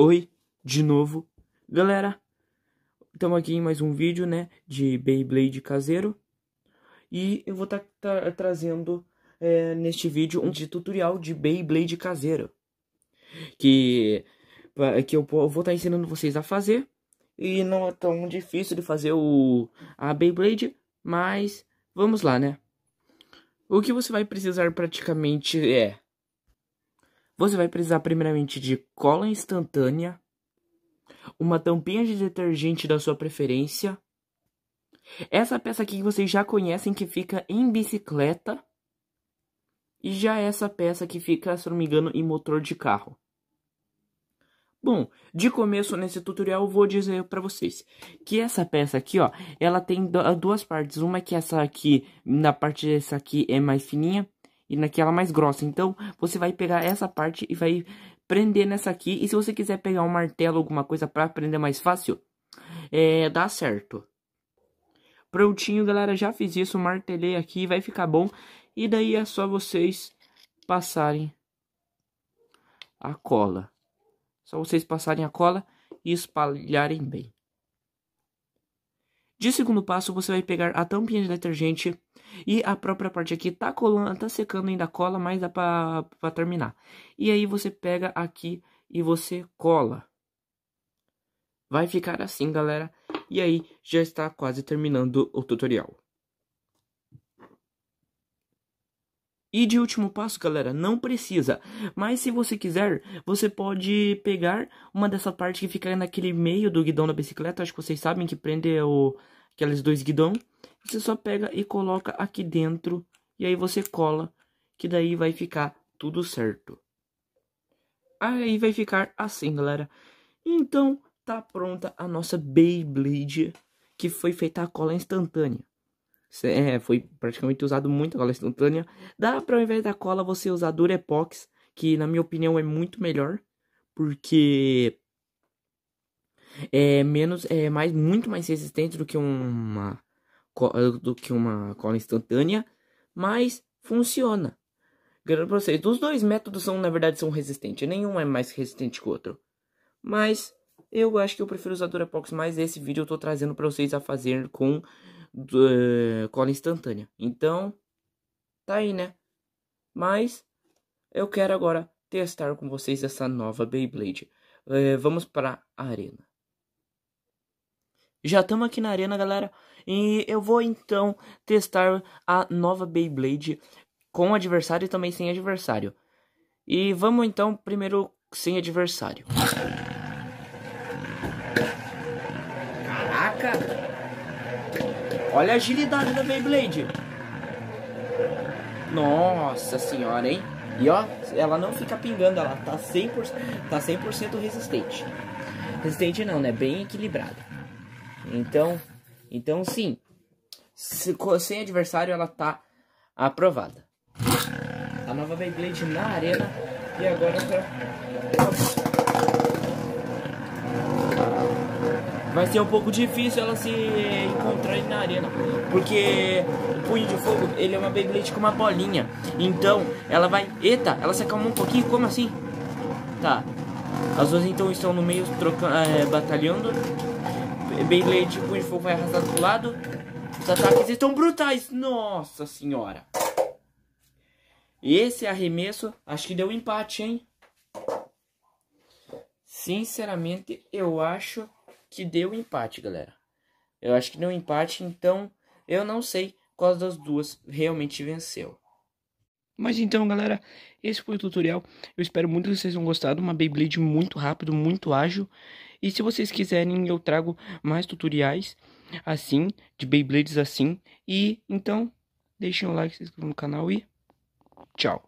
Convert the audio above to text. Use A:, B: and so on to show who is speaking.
A: Oi, de novo. Galera, estamos aqui em mais um vídeo, né, de Beyblade caseiro. E eu vou estar tá, tá, trazendo é, neste vídeo um de tutorial de Beyblade caseiro. Que, que eu vou estar tá ensinando vocês a fazer. E não é tão difícil de fazer o, a Beyblade, mas vamos lá, né. O que você vai precisar praticamente é você vai precisar primeiramente de cola instantânea, uma tampinha de detergente da sua preferência, essa peça aqui que vocês já conhecem que fica em bicicleta, e já essa peça que fica, se não me engano, em motor de carro. Bom, de começo nesse tutorial vou dizer para vocês que essa peça aqui, ó, ela tem duas partes. Uma é que essa aqui, na parte dessa aqui é mais fininha e naquela mais grossa. Então, você vai pegar essa parte e vai prender nessa aqui. E se você quiser pegar um martelo, alguma coisa para prender mais fácil, é, dá certo. Prontinho, galera, já fiz isso, martelei aqui, vai ficar bom. E daí é só vocês passarem a cola. Só vocês passarem a cola e espalharem bem. De segundo passo, você vai pegar a tampinha de detergente e a própria parte aqui tá colando, tá secando ainda cola, mas dá para pra terminar. E aí você pega aqui e você cola. Vai ficar assim, galera. E aí já está quase terminando o tutorial. E de último passo, galera, não precisa. Mas se você quiser, você pode pegar uma dessa parte que fica naquele meio do guidão da bicicleta. Acho que vocês sabem que prende o... aqueles dois guidão. Você só pega e coloca aqui dentro. E aí você cola, que daí vai ficar tudo certo. Aí vai ficar assim, galera. Então, tá pronta a nossa Beyblade, que foi feita a cola instantânea é, foi praticamente usado muito a cola instantânea. Dá para ao invés da cola você usar Durepox, que na minha opinião é muito melhor, porque é menos é mais muito mais resistente do que uma do que uma cola instantânea, mas funciona. Garanto para vocês, os dois métodos são na verdade são resistentes, nenhum é mais resistente que o outro. Mas eu acho que eu prefiro usar Durepox, mas esse vídeo eu tô trazendo para vocês a fazer com do, eh, cola instantânea. Então, tá aí, né? Mas eu quero agora testar com vocês essa nova Beyblade. É, vamos para a arena. Já estamos aqui na arena, galera. E eu vou então testar a nova Beyblade com adversário e também sem adversário. E vamos então primeiro sem adversário. Caraca! Olha a agilidade da Beyblade. Nossa senhora, hein? E ó, ela não fica pingando, ela tá 100%, tá 100 resistente. Resistente não, né? Bem equilibrada. Então, então sim. Se, sem adversário, ela tá aprovada. A nova Beyblade na arena. E agora pra... vai ser um pouco difícil ela se encontrar na arena, porque o punho de fogo ele é uma Beyblade com uma bolinha. Então ela vai, eita, ela se acalmou um pouquinho. Como assim? Tá. As duas então estão no meio troca, é, batalhando. Beyblade punho de fogo vai arrasar pro lado. Os ataques estão brutais. Nossa senhora. Esse arremesso, acho que deu um empate, hein? Sinceramente, eu acho que deu empate, galera. Eu acho que deu empate, então eu não sei qual das duas realmente venceu. Mas então, galera, esse foi o tutorial. Eu espero muito que vocês tenham gostado. Uma Beyblade muito rápido, muito ágil. E se vocês quiserem, eu trago mais tutoriais assim, de Beyblades assim. E então, deixem o like, se inscrevam no canal e tchau.